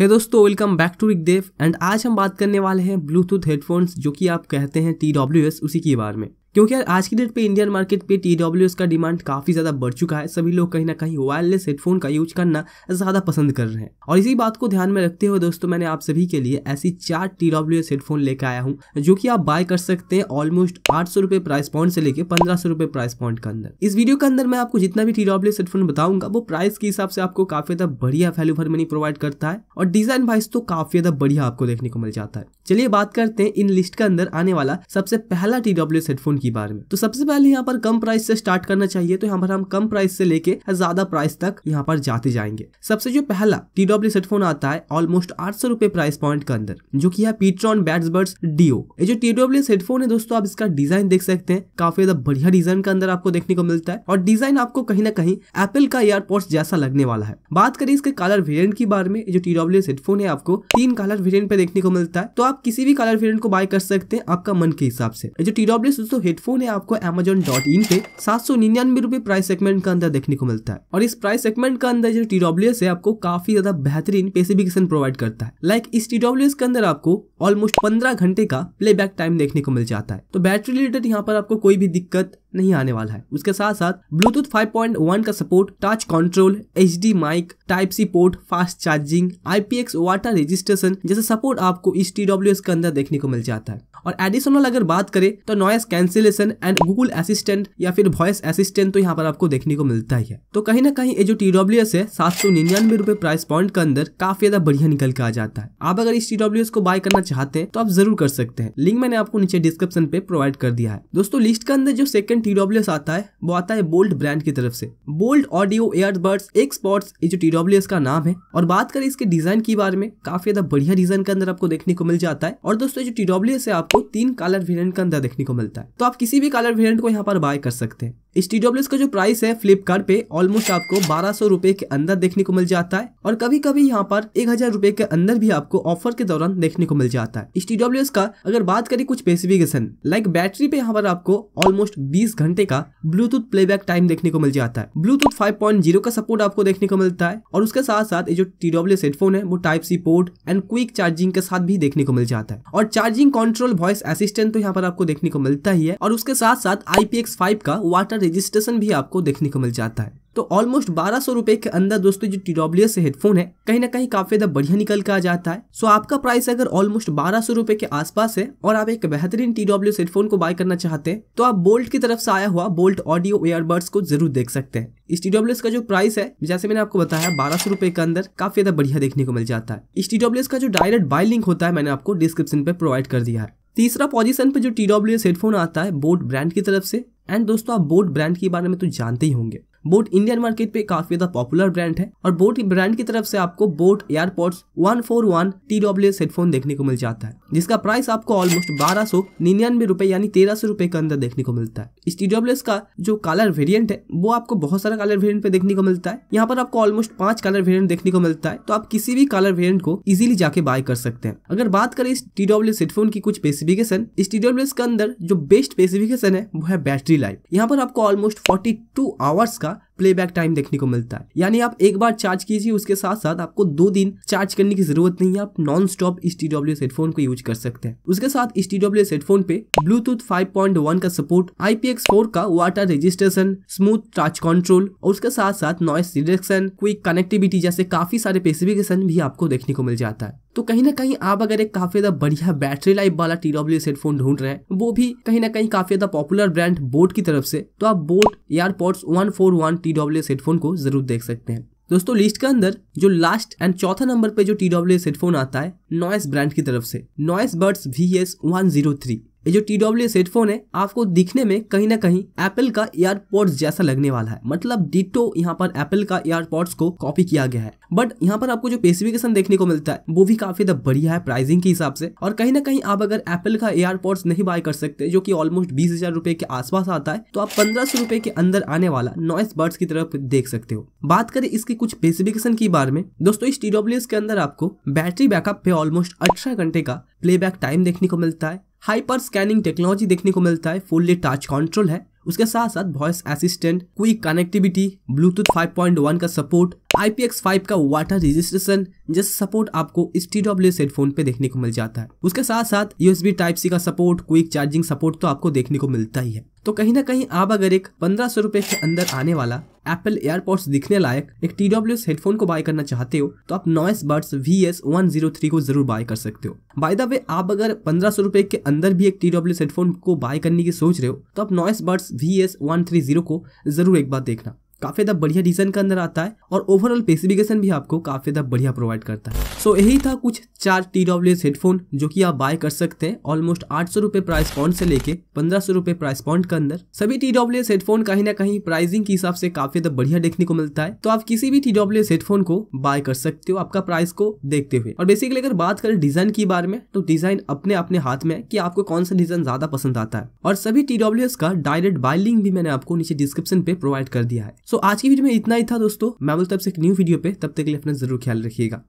हे दोस्तों welcome back to Rik Dev and आज हम बात करने वाले हैं ब्लूटूथ हेडफोन्स जो कि आप कहते हैं टी डब्ल्यू एस उसी के बारे में क्योंकि यार आज की डेट पे इंडियन मार्केट पे टी डब्ल्यू का डिमांड काफ़ी ज़्यादा बढ़ चुका है सभी लोग कहीं ना कहीं वायरलेस हेडफोन का यूज करना ज़्यादा पसंद कर रहे हैं और इसी बात को ध्यान में रखते हुए दोस्तों मैंने आप सभी के लिए ऐसी चार टी डब्ल्यू हेडफोन लेकर आया हूँ जो की आप बाय कर सकते हैं ऑलमोस्ट आठ सौ रुपए प्राइस पॉइंट से लेकर पंद्रह सौ रुपए प्राइस पॉइंट के अंदर इस वीडियो के अंदर मैं आपको जितना भी टी डब्ल्यू हेडफोन बताऊंगा वो प्राइस के हिसाब से आपको काफ़ी ज़्यादा बढ़िया वैल्यू फॉर मनी प्रोवाइड करता है और डिज़ाइन वाइज तो काफ़ी ज़्यादा बढ़िया आपको देखने को मिल जाता है चलिए बात करते हैं इन लिस्ट के अंदर आने वाला सबसे पहला टी डब्ल्यू हेडफोन की बारे में तो सबसे पहले यहाँ पर कम प्राइस से स्टार्ट करना चाहिए तो यहाँ पर हम कम प्राइस से लेके ज्यादा प्राइस तक यहाँ पर जाते जाएंगे सबसे जो पहला टी डब्ल्यू हेडफोन आता है ऑलमोस्ट आठ सौ रुपए प्राइस पॉइंट के अंदर जो की है पीट्रॉन बैट्सबर्ड्स डीओ ये जो टी डब्ल्यू हेडफोन है दोस्तों आप इसका डिजाइन देख सकते हैं काफी ज्यादा बढ़िया डिजाइन के अंदर आपको देखने को मिलता है और डिजाइन आपको कहीं ना कहीं एप्पल का एयरपोर्ट जैसा लगने वाला है बात करें इसके कलर वेरियंट के बारे में जो टी डब्ल्यू हेडफोन है आपको तीन कलर वेरियंट पे देखने को मिलता है तो आप आप किसी भी कलर वेरियंट को बाय कर सकते हैं आपका मन के हिसाब से जो टी डब्ल्यू दोस्तों हेडफोन है आपको एमेजोन डॉट इन पे सात सौ निन्यानवे रूपए प्राइस सेगमेंट का अंदर देखने को मिलता है और इस प्राइस सेगमेंट का अंदर जो टी डब्ल्यू है आपको काफी ज्यादा बेहतरीन स्पेसिफिकेशन प्रोवाइड करता है लाइक इस टी डब्ल्यू के अंदर आपको ऑलमोस्ट पंद्रह घंटे का बैक टाइम देखने को मिल जाता है तो बैटरी रिलेटेड यहाँ पर आपको कोई भी दिक्कत नहीं आने वाला है उसके साथ साथ ब्लूटूथ 5.1 का support touch control H mic type C port fast charging IPX water registration जैसे सपोर्ट आपको इस टी के अंदर देखने को मिल जाता है और एडिशनल अगर बात करें तो noise cancellation and Google assistant या फिर वॉइस असिस्टेंट तो यहाँ पर आपको देखने को मिलता ही है तो कहीं ना कहीं ये जो टी एस है सात सौ निन्यानवे रुपए प्राइस पॉइंट के अंदर काफी ज्यादा बढ़िया निकल के आ जाता है आप अगर इस टी डब्ल्यू एस को बाय करना चाहते हैं तो आप जरूर कर सकते हैं लिंक मैंने आपको नीचे डिस्क्रिप्शन पे प्रोवाइड कर दिया है दोस्तों लिस्ट के अंदर जो सेकंड टी डब्ल्यू एस आता है वो आता है बोल्ट ब्रांड की तरफ से बोल्ट ऑडियो एयरबर्ड्स एक ये जो टी डब्ल्यू एस का नाम है और बात करें इसके डिजाइन के बारे में काफी ज्यादा बढ़िया डिजाइन के अंदर आपको देखने को मिल जाता है और दोस्तों जो टी डब्ल्यू एस है आपको तीन कलर वेरियंट के अंदर देखने को मिलता है तो आप किसी भी कलर वेरियंट को यहाँ पर बाय कर सकते हैं इस टी का जो प्राइस है फ्लिपकार्ट पे ऑलमोस्ट आपको बारह सौ के अंदर देखने को मिल जाता है और कभी कभी यहाँ पर एक हजार के अंदर भी आपको ऑफर के दौरान देखने को मिल जाता है इस टी का अगर बात करें कुछ स्पेसिफिकेशन लाइक बैटरी पे यहाँ पर आपको ऑलमोस्ट बीस घंटे का ब्लूटूथ प्ले टाइम देखने को मिल जाता है ब्लूटूथ फाइव का सपोर्ट आपको देखने को मिलता है और उसके साथ साथ ये जो टी हेडफोन है वो type C port and quick charging के साथ भी देखने को मिल जाता है और चार्जिंग कंट्रोल वॉइस असिस्टेंट तो यहाँ पर आपको देखने को मिलता ही है और उसके साथ साथ फाइव का वाटर रजिस्ट्रेशन भी आपको देखने को मिल जाता है तो ऑलमोस्ट बारह सौ रुपए के अंदर दोस्तों जो टी डब्ल्यू एस हेडफोन है कहीं ना कहीं काफी ज्यादा बढ़िया निकल कर आ जाता है सो आपका प्राइस अगर ऑलमोस्ट बारह सौ रुपए के आसपास है और आप एक बेहतरीन टी डब्ल्यू एस हेडफोन को बाय करना चाहते हैं तो आप बोल्ट की तरफ से आया हुआ बोल्ट ऑडियो ईयरबड्स को जरूर देख सकते हैं इस टी डब्ल्यू एस का जो प्राइस है जैसे मैंने आपको बताया बारह सौ रुपए के अंदर काफी ज्यादा बढ़िया देखने को मिल जाता है इस टी डब्ल्यू एस का जो डायरेक्ट बाय लिंक होता है मैंने आपको डिस्क्रिप्शन पे प्रोवाइड कर दिया है तीसरा पोजीशन पे जो टी डब्ल्यू एस हेडफोन आता है बोट ब्रांड की तरफ से एंड दोस्तों आप बोट ब्रांड के बारे में तो जानते ही होंगे बोट इंडियन मार्केट पे काफी ज्यादा पॉपुलर ब्रांड है और बोट ब्रांड की तरफ से आपको बोट एयरपोर्ट्स one four one T W S headphone देखने को मिल जाता है जिसका प्राइस आपको ऑलमोस्ट बारह सौ निन्यानवे रुपए यानी तेरह सौ रुपए के अंदर देखने को मिलता है इस टी डब्ल्यू एस का जो कलर वेरियंट है वो आपको बहुत सारा कलर वेरियंट पे देखने को मिलता है यहाँ पर आपको ऑलमोस्ट पांच कलर वेरियंट देखने को मिलता है तो आप किसी भी कलर वेरियंट को इजिली जाके बाय कर सकते हैं अगर बात करें इस टी डब्ल्यू एस हेडफोन की कुछ स्पेसिफिकेशन इस टी डब्ल्यू एस के अंदर जो बेस्ट स्पेसिफिकेशन है वो है बैटरी लाइफ यहाँ पर आपको ऑलमोस्ट फोर्टी टू आवर्स का प्लेबैक टाइम देखने को मिलता है यानी आप एक बार चार्ज कीजिए उसके साथ साथ आपको दो दिन चार्ज करने की जरूरत नहीं है आप नॉन स्टॉप इस टी डब्ल्यू हेडफोन को यूज कर सकते हैं उसके साथ इस टी डब्ल्यू हेडफोन पे ब्लूटूथ 5.1 का सपोर्ट फोर का water resistance smooth touch control और उसके साथ साथ नॉइस रिडक्शन क्विक कनेक्टिविटी जैसे काफी सारे स्पेसिफिकेशन भी आपको देखने को मिल जाता है तो कहीं ना कहीं आप अगर एक काफी ज्यादा बढ़िया बैटरी लाइफ वाला टी डब्ल्यू हेडफोन ढूंढ रहे हैं वो भी कहीं ना कहीं काफी ज्यादा पॉपुलर ब्रांड बोट की तरफ से तो आप boAt Pods one four one T W S headphone को जरूर देख सकते हैं दोस्तों लिस्ट के अंदर जो लास्ट एंड चौथा नंबर पे जो टी डब्ल्यू हेडफोन आता है नॉइस ब्रांड की तरफ से Noise Buds V S one zero three ये जो टी डब्ल्यू हेडफोन है आपको दिखने में कहीं ना कहीं एप्पल का एयरपोर्ट्स जैसा लगने वाला है मतलब डिटो यहाँ पर एप्पल का एयरपोर्ट्स को कॉपी किया गया है बट यहाँ पर आपको जो स्पेसिफिकेशन देखने को मिलता है वो भी काफी बढ़िया है प्राइसिंग के हिसाब से और कहीं ना कहीं आप अगर एप्पल का एयरपोर्ट्स नहीं बाय कर सकते जो की ऑलमोस्ट बीस हजार के आसपास आता है तो आप पंद्रह सौ के अंदर आने वाला नॉइस बर्ड्स की तरफ देख सकते हो बात करें इसके कुछ स्पेसिफिकेशन की बारे में दोस्तों इस टी के अंदर आपको बैटरी बैकअप पे ऑलमोस्ट अठारह घंटे का प्लेबैक टाइम देखने को मिलता है हाइपर स्कैनिंग टेक्नोलॉजी देखने को मिलता है फुल्ली टच कंट्रोल है उसके साथ साथ voice assistant quick connectivity Bluetooth 5.1 का सपोर्ट IPX5 का वाटर रेजिस्ट्रेशन जैसे सपोर्ट आपको इस टी डब्ल्यू हेडफोन पे देखने को मिल जाता है उसके साथ साथ यूएसबी टाइप सी का सपोर्ट क्विक चार्जिंग सपोर्ट तो आपको देखने को मिलता ही है तो कहीं ना कहीं आप अगर एक पंद्रह सौ रुपए के अंदर आने वाला एप्पल एयरपोर्ट्स दिखने लायक एक टी डब्ल्यू हेडफोन को बाय करना चाहते हो तो आप Noise Buds V S one zero three को जरूर बाय कर सकते हो बाय द वे आप अगर पंद्रह सौ रुपए के अंदर भी एक टी डब्ल्यू हेडफोन को बाय करने की सोच रहे हो तो आप Noise Buds V S one three zero को जरूर एक बार देखना काफ़ी ज़्यादा बढ़िया डिजाइन के अंदर आता है और ओवरऑल स्पेसिफिकेशन भी आपको काफ़ी ज़्यादा बढ़िया प्रोवाइड करता है सो so, यही था कुछ चार टी डब्ल्यू हेडफोन जो कि आप बाय कर सकते हैं ऑलमोस्ट आठ सौ रुपए प्राइस पॉइंट से लेके पंद्रह सौ रुपए प्राइस पॉइंट के अंदर सभी टी डब्ल्यू एस हेडफोन कहीं ना कहीं प्राइसिंग के हिसाब से काफ़ी ज़्यादा बढ़िया देखने को मिलता है तो आप किसी भी टी डब्ल्यू एस हेडफोन को बाय कर सकते हो आपका प्राइस को देखते हुए और बेसिकली अगर बात करें डिजाइन के बारे में तो डिजाइन अपने अपने हाथ में है कि आपको कौन सा डिजाइन ज़्यादा पसंद आता है और सभी टी का डायरेक्ट बाय लिंक भी मैंने आपको नीचे डिस्क्रिप्शन पे प्रोवाइड कर दिया है सो आज की वीडियो में इतना ही था दोस्तों मैं बोलता हूँ एक न्यू वीडियो पे तब तक के लिए अपना जरूर ख्याल रखिएगा